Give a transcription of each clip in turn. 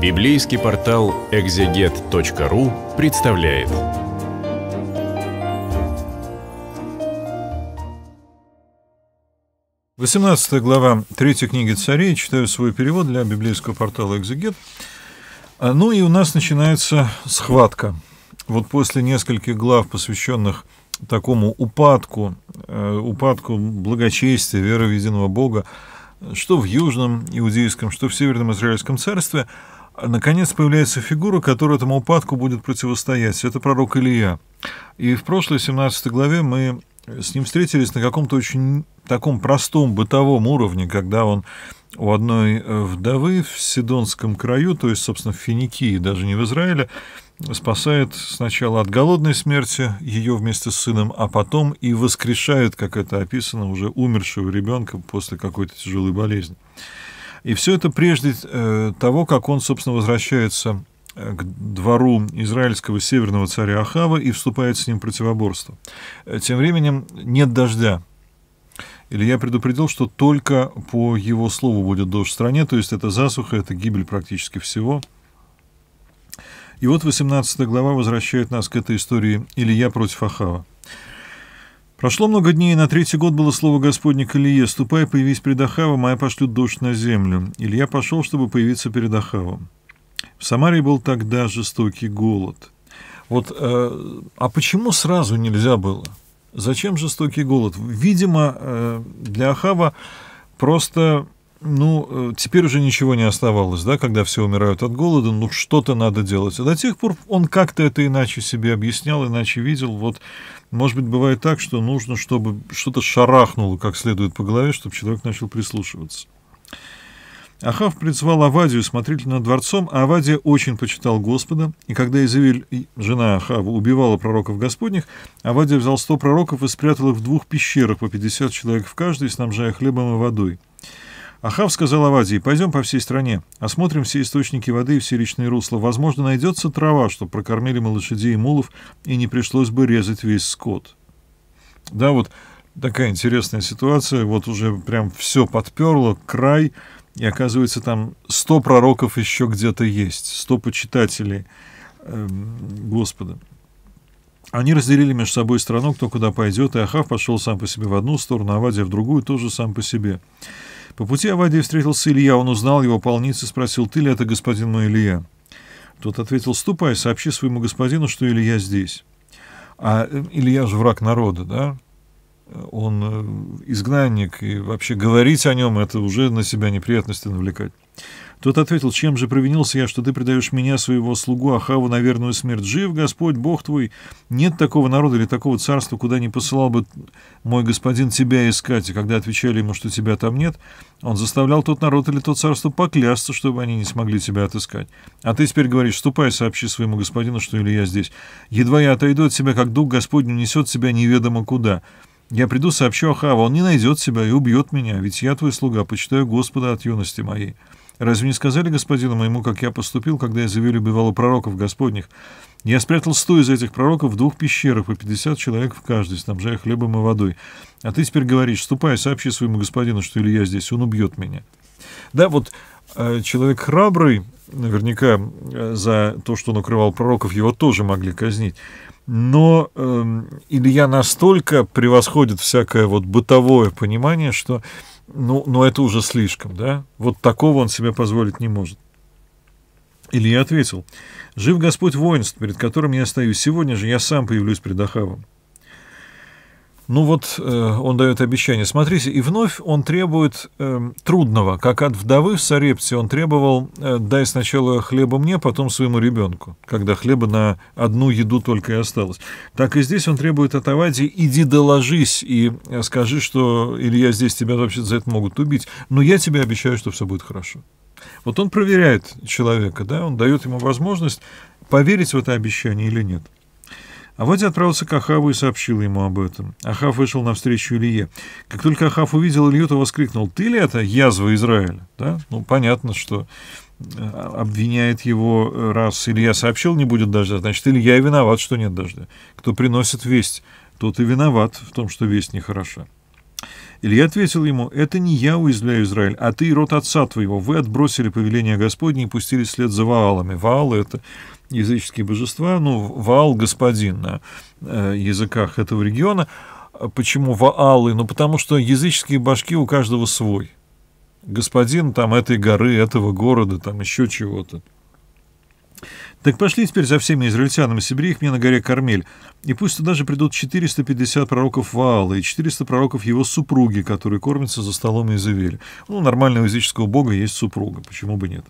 Библейский портал экзегет.ру представляет. Восемнадцатая глава третьей книги царей. Читаю свой перевод для библейского портала «Экзегет». А, ну и у нас начинается схватка. Вот после нескольких глав, посвященных такому упадку, э, упадку благочестия, веры в единого Бога, что в Южном Иудейском, что в Северном Израильском царстве – наконец появляется фигура, которая этому упадку будет противостоять. Это пророк Илья. И в прошлой 17 главе мы с ним встретились на каком-то очень таком простом бытовом уровне, когда он у одной э, вдовы в Сидонском краю, то есть, собственно, в Финикии, даже не в Израиле, спасает сначала от голодной смерти ее вместе с сыном, а потом и воскрешает, как это описано, уже умершего ребенка после какой-то тяжелой болезни. И все это прежде э, того, как он, собственно, возвращается э, к двору израильского северного царя Ахава и вступает с ним в противоборство. Э, тем временем нет дождя. Или я предупредил, что только по его слову будет дождь в стране, то есть это засуха, это гибель практически всего. И вот 18 глава возвращает нас к этой истории Илья против Ахава. Прошло много дней, и на третий год было слово Господне к Илье, «Ступай, появись пред Ахавом, а я пошлю дождь на землю». Илья пошел, чтобы появиться перед Ахавом. В Самаре был тогда жестокий голод. Вот, э, а почему сразу нельзя было? Зачем жестокий голод? Видимо, э, для Ахава просто ну, э, теперь уже ничего не оставалось, да, когда все умирают от голода, ну, что-то надо делать. А до тех пор он как-то это иначе себе объяснял, иначе видел. Вот, может быть, бывает так, что нужно, чтобы что-то шарахнуло как следует по голове, чтобы человек начал прислушиваться. Ахав призвал Авадию смотритель над дворцом, а Авадия очень почитал Господа, и когда Изавель, жена Ахава, убивала пророков Господних, Авадия взял сто пророков и спрятал их в двух пещерах по пятьдесят человек в каждой, снабжая хлебом и водой. Ахав сказал Авадии, пойдем по всей стране, осмотрим все источники воды и все речные русла. Возможно, найдется трава, что прокормили мы лошадей и мулов, и не пришлось бы резать весь скот. Да, вот такая интересная ситуация. Вот уже прям все подперло, край, и оказывается, там сто пророков еще где-то есть, сто почитателей э, Господа. Они разделили между собой страну, кто куда пойдет, и Ахав пошел сам по себе в одну сторону, Авадия в другую, тоже сам по себе. По пути Авадий встретился Илья, он узнал его, полниц и спросил, «Ты ли это господин мой Илья?» Тот ответил, «Ступай, сообщи своему господину, что Илья здесь». А э, Илья же враг народа, да? Он э, изгнанник, и вообще говорить о нем — это уже на себя неприятности навлекать. Тот ответил, чем же провинился я, что ты предаешь меня, своего слугу Ахаву, на верную смерть? Жив Господь, Бог твой! Нет такого народа или такого царства, куда не посылал бы мой господин тебя искать. И когда отвечали ему, что тебя там нет, он заставлял тот народ или то царство поклясться, чтобы они не смогли тебя отыскать. А ты теперь говоришь, ступай, сообщи своему господину, что или я здесь. Едва я отойду от себя, как дух Господень несет тебя неведомо куда». Я приду, сообщу Ахаву, он не найдет себя и убьет меня, ведь я твой слуга, почитаю Господа от юности моей. Разве не сказали господину моему, как я поступил, когда я завели бывало пророков господних? Я спрятал сто из этих пророков в двух пещерах по пятьдесят человек в каждой, снабжая хлебом и водой. А ты теперь говоришь, ступай, сообщи своему господину, что Илья здесь, он убьет меня. Да, вот э, человек храбрый, наверняка э, за то, что он укрывал пророков, его тоже могли казнить. Но э, Илья настолько превосходит всякое вот бытовое понимание, что ну, но это уже слишком, да? Вот такого он себе позволить не может. Илья ответил, «Жив Господь воинств, перед которым я стою, сегодня же я сам появлюсь пред Ахавом. Ну вот э, он дает обещание. Смотрите, и вновь он требует э, трудного, как от вдовы в Сарепте он требовал э, «дай сначала хлеба мне, потом своему ребенку», когда хлеба на одну еду только и осталось. Так и здесь он требует от Авади «иди доложись и э, скажи, что Илья здесь тебя вообще за это могут убить, но я тебе обещаю, что все будет хорошо». Вот он проверяет человека, да, он дает ему возможность поверить в это обещание или нет. Авадя отправился к Ахаву и сообщил ему об этом. Ахав вышел навстречу Илье. Как только Ахав увидел Илью, то воскликнул, «Ты ли это язва Израиля?» да? Ну, понятно, что э, обвиняет его, э, раз Илья сообщил, не будет дождя, значит, Илья и виноват, что нет дождя. Кто приносит весть, тот и виноват в том, что весть нехороша. Илья ответил ему, «Это не я уязвляю Израиль, а ты и род отца твоего. Вы отбросили повеление Господне и пустили след за Ваалами». Ваалы — это языческие божества, ну, Ваал — господин на э, языках этого региона. Почему Ваалы? Ну, потому что языческие башки у каждого свой. Господин там этой горы, этого города, там еще чего-то. Так пошли теперь за всеми израильтянами, собери их мне на горе Кармель, и пусть туда же придут 450 пророков Ваала и 400 пророков его супруги, которые кормятся за столом из Изавеля. Ну, нормального языческого бога есть супруга, почему бы нет.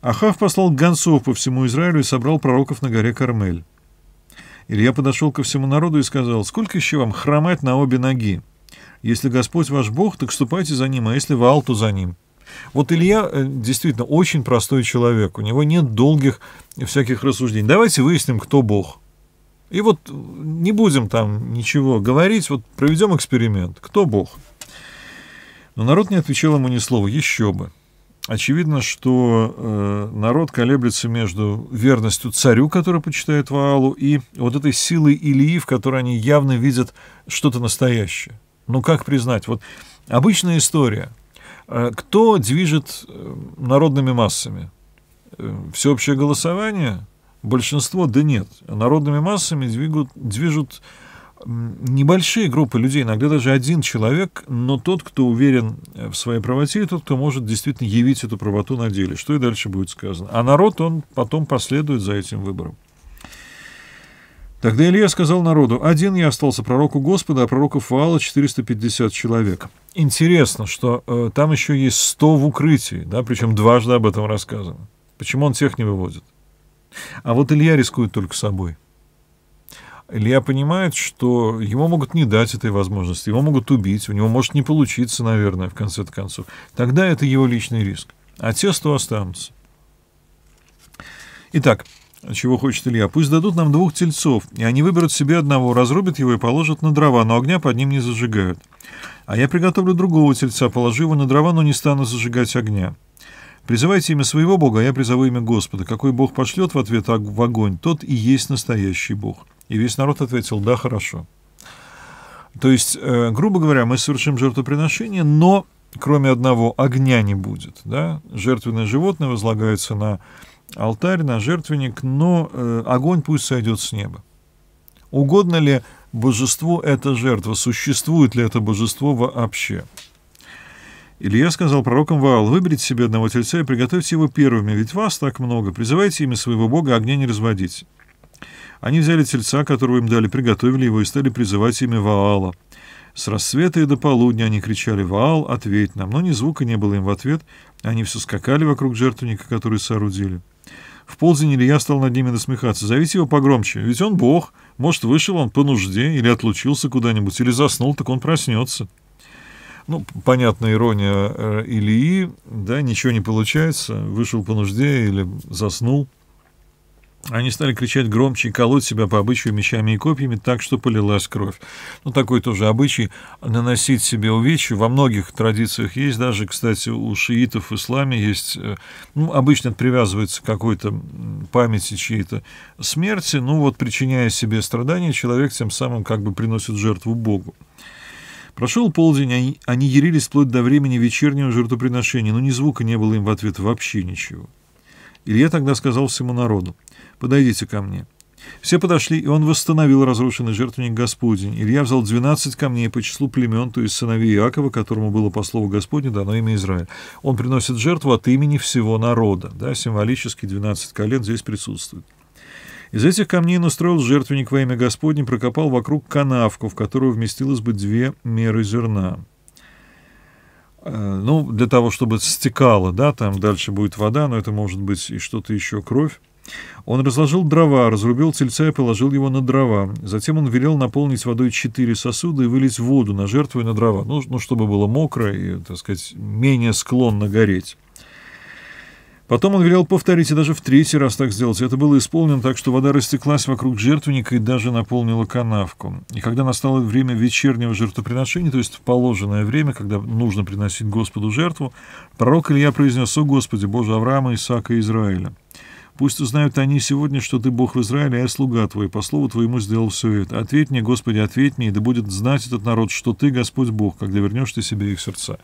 Ахав послал гонцов по всему Израилю и собрал пророков на горе Кармель. Илья подошел ко всему народу и сказал, «Сколько еще вам хромать на обе ноги? Если Господь ваш Бог, так ступайте за ним, а если Ваал, то за ним». Вот Илья э, действительно очень простой человек, у него нет долгих всяких рассуждений. Давайте выясним, кто Бог. И вот э, не будем там ничего говорить, вот проведем эксперимент. Кто Бог? Но народ не отвечал ему ни слова, еще бы. Очевидно, что э, народ колеблется между верностью царю, который почитает Ваалу, и вот этой силой Илии, в которой они явно видят что-то настоящее. Ну как признать? Вот обычная история – Э, кто движет э, народными массами? Э, всеобщее голосование? Большинство? Да нет. Народными массами двигут, движут небольшие группы людей, иногда даже один человек, но тот, кто уверен в своей правоте, и тот, кто может действительно явить эту правоту на деле. Что и дальше будет сказано. А народ, он потом последует за этим выбором. Тогда Илья сказал народу, один я остался пророку Господа, а пророков Ваала 450 человек. Интересно, что э, там еще есть 100 в укрытии, да, причем дважды об этом рассказано. Почему он тех не выводит? А вот Илья рискует только собой. Илья понимает, что ему могут не дать этой возможности, его могут убить, у него может не получиться, наверное, в конце концов. Тогда это его личный риск. А те 100 останутся. Итак, чего хочет Илья. Пусть дадут нам двух тельцов, и они выберут себе одного, разрубят его и положат на дрова, но огня под ним не зажигают. А я приготовлю другого тельца, положу его на дрова, но не стану зажигать огня. Призывайте имя своего Бога, а я призову имя Господа. Какой Бог пошлет в ответ в огонь, тот и есть настоящий Бог. И весь народ ответил, да, хорошо. То есть, э, грубо говоря, мы совершим жертвоприношение, но кроме одного огня не будет. Да? Жертвенное животное возлагается на алтарь, на жертвенник, но э, огонь пусть сойдет с неба. Угодно ли божеству эта жертва? Существует ли это божество вообще? Илья сказал пророкам Ваал, выберите себе одного тельца и приготовьте его первыми, ведь вас так много, призывайте имя своего бога, огня не разводите. Они взяли тельца, которого им дали, приготовили его и стали призывать имя Ваала. С рассвета и до полудня они кричали «Ваал, ответь нам!», но ни звука не было им в ответ, они все скакали вокруг жертвенника, который соорудили. В полдень Илья стал над ними насмехаться. «Зовите его погромче, ведь он бог. Может, вышел он по нужде, или отлучился куда-нибудь, или заснул, так он проснется». Ну, понятная ирония э, Ильи, да, ничего не получается, вышел по нужде или заснул. Они стали кричать громче и колоть себя по обычаю мечами и копьями так, что полилась кровь. Ну, такой тоже обычай наносить себе увечья. Во многих традициях есть, даже, кстати, у шиитов в исламе есть... Э, ну, обычно это привязывается к какой-то памяти чьей-то смерти. Ну, вот причиняя себе страдания, человек тем самым как бы приносит жертву Богу. Прошел полдень, они ярились вплоть до времени вечернего жертвоприношения, но ни звука не было им в ответ вообще ничего. Илья тогда сказал всему народу, «Подойдите ко мне». Все подошли, и он восстановил разрушенный жертвенник Господень. Илья взял двенадцать камней по числу племен, то есть сыновей Иакова, которому было по слову Господне дано имя Израиль. Он приносит жертву от имени всего народа. Да, символически двенадцать колен здесь присутствует. Из этих камней он устроил жертвенник во имя Господне, прокопал вокруг канавку, в которую вместилось бы две меры зерна. Э, ну, для того, чтобы стекала, да, там дальше будет вода, но это может быть и что-то еще, кровь. Он разложил дрова, разрубил тельца и положил его на дрова. Затем он велел наполнить водой четыре сосуда и вылить воду на жертву и на дрова, ну, ну чтобы было мокро и, так сказать, менее склонно гореть. Потом он велел повторить и даже в третий раз так сделать. Это было исполнено так, что вода растеклась вокруг жертвенника и даже наполнила канавку. И когда настало время вечернего жертвоприношения, то есть в положенное время, когда нужно приносить Господу жертву, пророк Илья произнес «О Господи, Боже Авраама, Исаака и Израиля». Пусть узнают они сегодня, что ты Бог в Израиле, а я слуга твой, по слову твоему сделал все это. Ответь мне, Господи, ответь мне, и да будет знать этот народ, что ты Господь Бог, когда вернешь ты себе их сердца.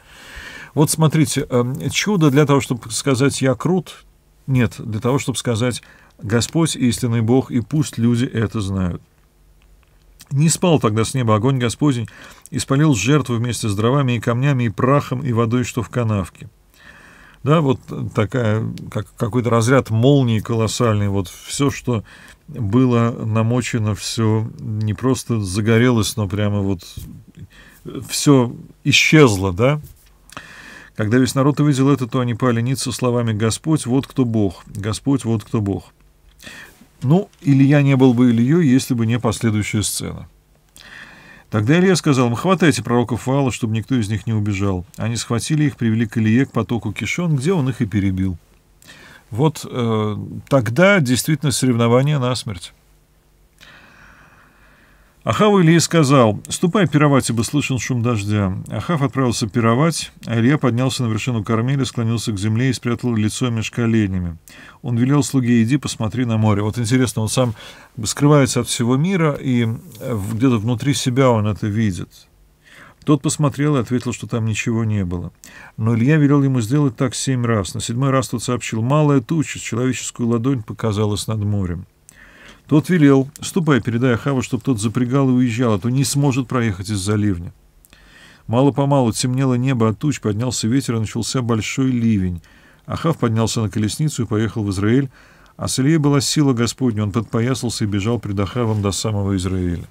Вот смотрите, эм, чудо для того, чтобы сказать «я крут», нет, для того, чтобы сказать «Господь истинный Бог, и пусть люди это знают». Не спал тогда с неба огонь Господень, и спалил жертву вместе с дровами и камнями, и прахом, и водой, что в канавке да, вот такая, как какой-то разряд молнии колоссальный, вот все, что было намочено, все не просто загорелось, но прямо вот все исчезло, да. Когда весь народ увидел это, то они пали ниц со словами «Господь, вот кто Бог! Господь, вот кто Бог!» Ну, Илья не был бы Ильей, если бы не последующая сцена – Тогда Илья сказал им, хватайте пророков Ваала, чтобы никто из них не убежал. Они схватили их, привели к Илье, к потоку Кишон, где он их и перебил. Вот э, тогда действительно соревнование насмерть. Ахав Илье сказал, «Ступай пировать, ибо слышен шум дождя». Ахав отправился пировать, а Илья поднялся на вершину кормили, склонился к земле и спрятал лицо меж коленями. Он велел слуге, «Иди, посмотри на море». Вот интересно, он сам скрывается от всего мира, и э, где-то внутри себя он это видит. Тот посмотрел и ответил, что там ничего не было. Но Илья велел ему сделать так семь раз. На седьмой раз тот сообщил, «Малая туча, человеческую ладонь показалась над морем». Тот велел, ступай, передай Ахаву, чтобы тот запрягал и уезжал, а то не сможет проехать из-за ливня. Мало-помалу темнело небо от туч, поднялся ветер и начался большой ливень. Ахав поднялся на колесницу и поехал в Израиль, а с Ильей была сила Господня, он подпоясался и бежал пред Ахавом до самого Израиля.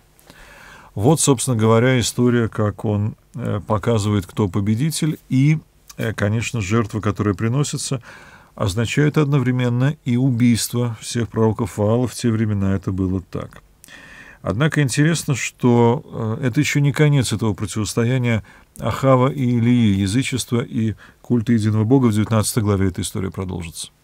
Вот, собственно говоря, история, как он э, показывает, кто победитель, и, э, конечно, жертва, которая приносится – означает одновременно и убийство всех пророков Ваала. В те времена это было так. Однако интересно, что э, это еще не конец этого противостояния Ахава и Илии, язычества и культа единого Бога. В 19 главе эта история продолжится.